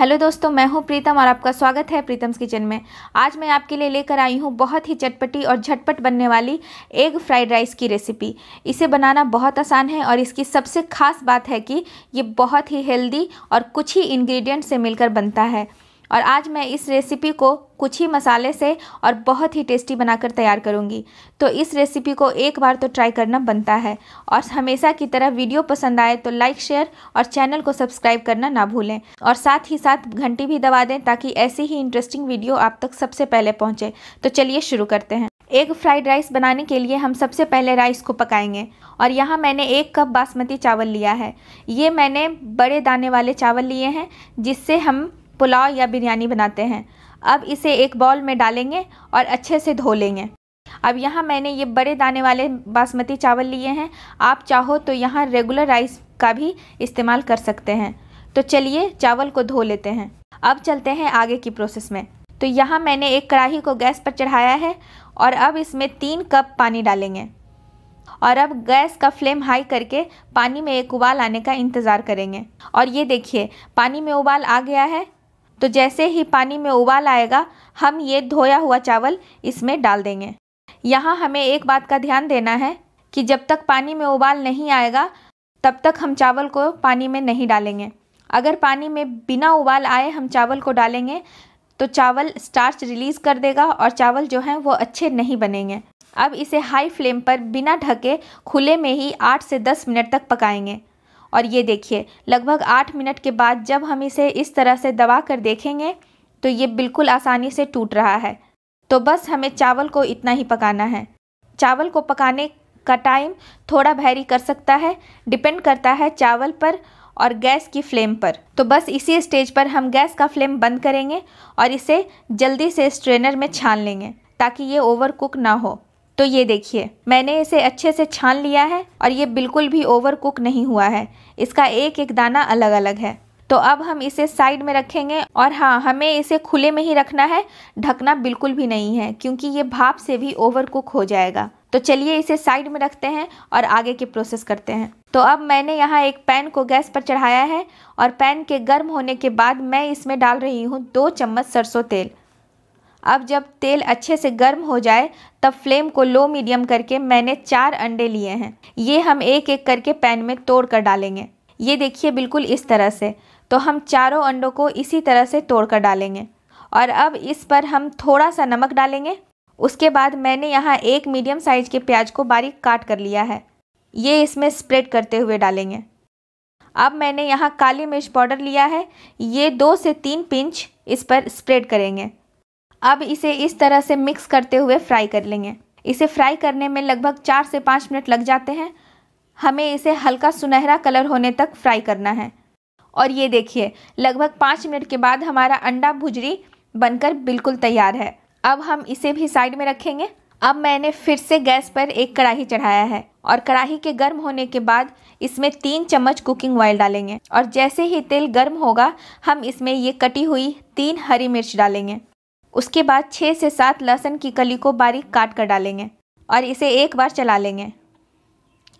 hello दोस्तों मैं हूं प्रीतम और आपका स्वागत है प्रीतम्स किचन में आज मैं आपके लिए लेकर आई हूं बहुत ही चटपटी और झटपट बनने वाली एग फ्राइड राइस की रेसिपी इसे बनाना बहुत आसान है और इसकी सबसे खास बात है कि ये बहुत ही हेल्दी और कुछ ही इंग्रेडिएंट से मिलकर बनता है और आज मैं इस रेसिपी को कुछ ही मसाले से और बहुत ही टेस्टी बनाकर तैयार करूंगी तो इस रेसिपी को एक बार तो ट्राई करना बनता है और हमेशा की तरह वीडियो पसंद आए तो लाइक शेयर और चैनल को सब्सक्राइब करना ना भूलें और साथ ही साथ घंटी भी दबा दें ताकि ऐसी ही इंटरेस्टिंग वीडियो आप तक सबसे पहले पहुँचे तो चलिए शुरू करते हैं एक फ्राइड राइस बनाने के लिए हम सबसे पहले राइस को पकाएंगे और यहाँ मैंने एक कप बासमती चावल लिया है ये मैंने बड़े दाने वाले चावल लिए हैं जिससे हम पुलाव या बिरयानी बनाते हैं अब इसे एक बॉल में डालेंगे और अच्छे से धो लेंगे अब यहाँ मैंने ये बड़े दाने वाले बासमती चावल लिए हैं आप चाहो तो यहाँ रेगुलर राइस का भी इस्तेमाल कर सकते हैं तो चलिए चावल को धो लेते हैं अब चलते हैं आगे की प्रोसेस में तो यहाँ मैंने एक कढ़ाही को गैस पर चढ़ाया है और अब इसमें तीन कप पानी डालेंगे और अब गैस का फ्लेम हाई करके पानी में एक उबाल आने का इंतज़ार करेंगे और ये देखिए पानी में उबाल आ गया है तो जैसे ही पानी में उबाल आएगा हम ये धोया हुआ चावल इसमें डाल देंगे यहाँ हमें एक बात का ध्यान देना है कि जब तक पानी में उबाल नहीं आएगा तब तक हम चावल को पानी में नहीं डालेंगे अगर पानी में बिना उबाल आए हम चावल को डालेंगे तो चावल स्टार्च रिलीज़ कर देगा और चावल जो हैं वो अच्छे नहीं बनेंगे अब इसे हाई फ्लेम पर बिना ढके खुले में ही आठ से दस मिनट तक पकाएंगे और ये देखिए लगभग आठ मिनट के बाद जब हम इसे इस तरह से दबा कर देखेंगे तो ये बिल्कुल आसानी से टूट रहा है तो बस हमें चावल को इतना ही पकाना है चावल को पकाने का टाइम थोड़ा भैरी कर सकता है डिपेंड करता है चावल पर और गैस की फ्लेम पर तो बस इसी स्टेज पर हम गैस का फ्लेम बंद करेंगे और इसे जल्दी से स्ट्रेनर में छान लेंगे ताकि ये ओवर कुक ना हो तो ये देखिए मैंने इसे अच्छे से छान लिया है और ये बिल्कुल भी ओवर कुक नहीं हुआ है इसका एक एक दाना अलग अलग है तो अब हम इसे साइड में रखेंगे और हाँ हमें इसे खुले में ही रखना है ढकना बिल्कुल भी नहीं है क्योंकि ये भाप से भी ओवर कुक हो जाएगा तो चलिए इसे साइड में रखते हैं और आगे की प्रोसेस करते हैं तो अब मैंने यहाँ एक पैन को गैस पर चढ़ाया है और पैन के गर्म होने के बाद मैं इसमें डाल रही हूँ दो चम्मच सरसों तेल अब जब तेल अच्छे से गर्म हो जाए तब फ्लेम को लो मीडियम करके मैंने चार अंडे लिए हैं ये हम एक एक करके पैन में तोड़ कर डालेंगे ये देखिए बिल्कुल इस तरह से तो हम चारों अंडों को इसी तरह से तोड़ कर डालेंगे और अब इस पर हम थोड़ा सा नमक डालेंगे उसके बाद मैंने यहाँ एक मीडियम साइज़ के प्याज को बारीक काट कर लिया है ये इसमें स्प्रेड करते हुए डालेंगे अब मैंने यहाँ काली मिर्च पाउडर लिया है ये दो से तीन पिंच इस पर स्प्रेड करेंगे अब इसे इस तरह से मिक्स करते हुए फ्राई कर लेंगे इसे फ्राई करने में लगभग चार से पाँच मिनट लग जाते हैं हमें इसे हल्का सुनहरा कलर होने तक फ्राई करना है और ये देखिए लगभग पाँच मिनट के बाद हमारा अंडा भुजरी बनकर बिल्कुल तैयार है अब हम इसे भी साइड में रखेंगे अब मैंने फिर से गैस पर एक कढ़ाही चढ़ाया है और कढ़ाही के गर्म होने के बाद इसमें तीन चम्मच कुकिंग ऑयल डालेंगे और जैसे ही तेल गर्म होगा हम इसमें ये कटी हुई तीन हरी मिर्च डालेंगे उसके बाद छः से सात लहसुन की कली को बारीक काट कर डालेंगे और इसे एक बार चला लेंगे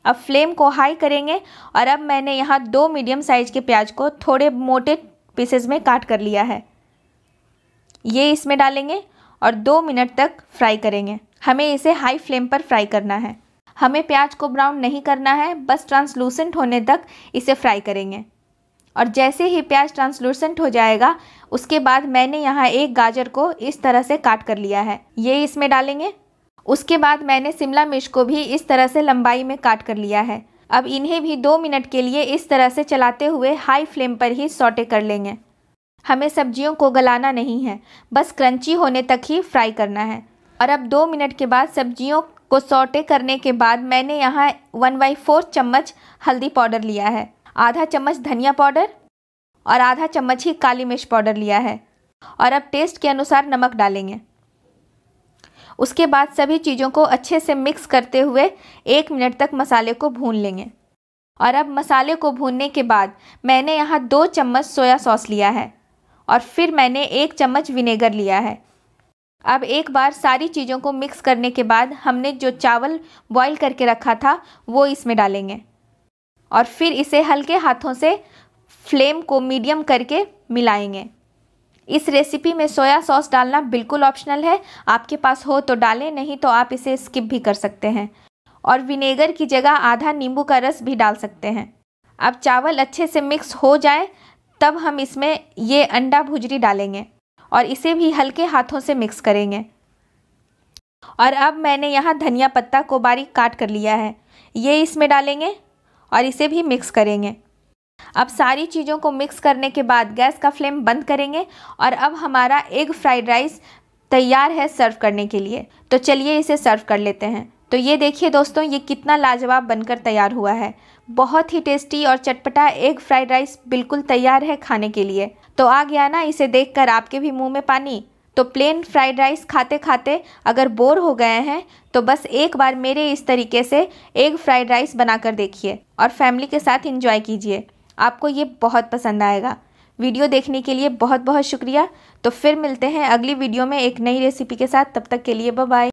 अब फ्लेम को हाई करेंगे और अब मैंने यहाँ दो मीडियम साइज़ के प्याज को थोड़े मोटे पीसेस में काट कर लिया है ये इसमें डालेंगे और दो मिनट तक फ्राई करेंगे हमें इसे हाई फ्लेम पर फ्राई करना है हमें प्याज को ब्राउन नहीं करना है बस ट्रांसलूसेंट होने तक इसे फ्राई करेंगे और जैसे ही प्याज ट्रांसलूसेंट हो जाएगा उसके बाद मैंने यहाँ एक गाजर को इस तरह से काट कर लिया है ये इसमें डालेंगे उसके बाद मैंने शिमला मिर्च को भी इस तरह से लंबाई में काट कर लिया है अब इन्हें भी दो मिनट के लिए इस तरह से चलाते हुए हाई फ्लेम पर ही सौटे कर लेंगे हमें सब्जियों को गलाना नहीं है बस क्रंची होने तक ही फ्राई करना है और अब दो मिनट के बाद सब्जियों को सौटे करने के बाद मैंने यहाँ वन बाई फोर चम्मच हल्दी पाउडर लिया है आधा चम्मच धनिया पाउडर और आधा चम्मच ही काली मिर्च पाउडर लिया है और अब टेस्ट के अनुसार नमक डालेंगे उसके बाद सभी चीज़ों को अच्छे से मिक्स करते हुए एक मिनट तक मसाले को भून लेंगे और अब मसाले को भूनने के बाद मैंने यहाँ दो चम्मच सोया सॉस लिया है और फिर मैंने एक चम्मच विनेगर लिया है अब एक बार सारी चीज़ों को मिक्स करने के बाद हमने जो चावल बॉईल करके रखा था वो इसमें डालेंगे और फिर इसे हल्के हाथों से फ्लेम को मीडियम करके मिलाएंगे इस रेसिपी में सोया सॉस डालना बिल्कुल ऑप्शनल है आपके पास हो तो डालें नहीं तो आप इसे स्किप भी कर सकते हैं और विनेगर की जगह आधा नींबू का रस भी डाल सकते हैं अब चावल अच्छे से मिक्स हो जाए तब हम इसमें ये अंडा भुजरी डालेंगे और इसे भी हल्के हाथों से मिक्स करेंगे और अब मैंने यहाँ धनिया पत्ता को बारीक काट कर लिया है ये इसमें डालेंगे और इसे भी मिक्स करेंगे अब सारी चीज़ों को मिक्स करने के बाद गैस का फ्लेम बंद करेंगे और अब हमारा एग फ्राइड राइस तैयार है सर्व करने के लिए तो चलिए इसे सर्व कर लेते हैं तो ये देखिए दोस्तों ये कितना लाजवाब बनकर तैयार हुआ है बहुत ही टेस्टी और चटपटा एग फ्राइड राइस बिल्कुल तैयार है खाने के लिए तो आ गया ना इसे देखकर आपके भी मुंह में पानी तो प्लेन फ्राइड राइस खाते खाते अगर बोर हो गए हैं तो बस एक बार मेरे इस तरीके से एग फ्राइड राइस बना कर देखिए और फैमिली के साथ इंजॉय कीजिए आपको ये बहुत पसंद आएगा वीडियो देखने के लिए बहुत बहुत शुक्रिया तो फिर मिलते हैं अगली वीडियो में एक नई रेसिपी के साथ तब तक के लिए बाय